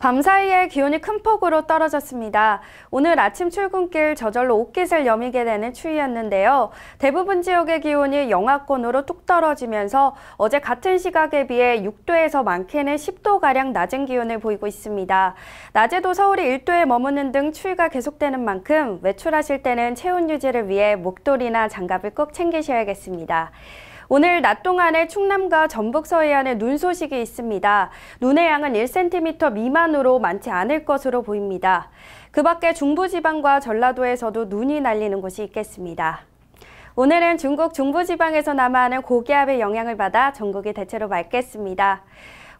밤 사이에 기온이 큰 폭으로 떨어졌습니다. 오늘 아침 출근길 저절로 옷깃을 여미게 되는 추위였는데요. 대부분 지역의 기온이 영하권으로 뚝 떨어지면서 어제 같은 시각에 비해 6도에서 많게는 10도가량 낮은 기온을 보이고 있습니다. 낮에도 서울이 1도에 머무는 등 추위가 계속되는 만큼 외출하실 때는 체온 유지를 위해 목도리나 장갑을 꼭 챙기셔야겠습니다. 오늘 낮 동안에 충남과 전북 서해안에 눈 소식이 있습니다. 눈의 양은 1cm 미만으로 많지 않을 것으로 보입니다. 그 밖에 중부지방과 전라도에서도 눈이 날리는 곳이 있겠습니다. 오늘은 중국 중부지방에서 남하하는 고기압의 영향을 받아 전국이 대체로 맑겠습니다.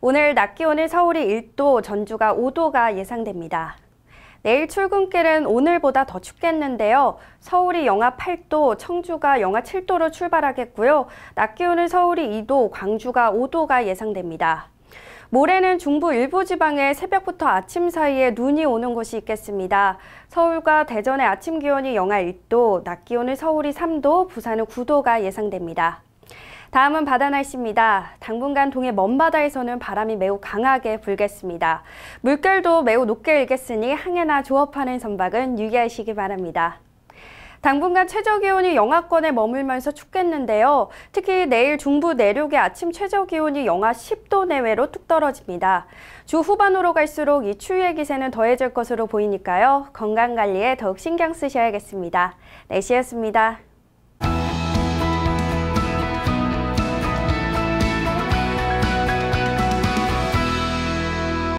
오늘 낮 기온은 서울이 1도, 전주가 5도가 예상됩니다. 내일 출근길은 오늘보다 더 춥겠는데요. 서울이 영하 8도, 청주가 영하 7도로 출발하겠고요. 낮 기온은 서울이 2도, 광주가 5도가 예상됩니다. 모레는 중부 일부 지방에 새벽부터 아침 사이에 눈이 오는 곳이 있겠습니다. 서울과 대전의 아침 기온이 영하 1도, 낮 기온은 서울이 3도, 부산은 9도가 예상됩니다. 다음은 바다 날씨입니다. 당분간 동해 먼바다에서는 바람이 매우 강하게 불겠습니다. 물결도 매우 높게 일겠으니 항해나 조업하는 선박은 유의하시기 바랍니다. 당분간 최저 기온이 영하권에 머물면서 춥겠는데요. 특히 내일 중부 내륙의 아침 최저 기온이 영하 10도 내외로 뚝 떨어집니다. 주 후반으로 갈수록 이 추위의 기세는 더해질 것으로 보이니까요. 건강 관리에 더욱 신경 쓰셔야겠습니다. 날씨였습니다.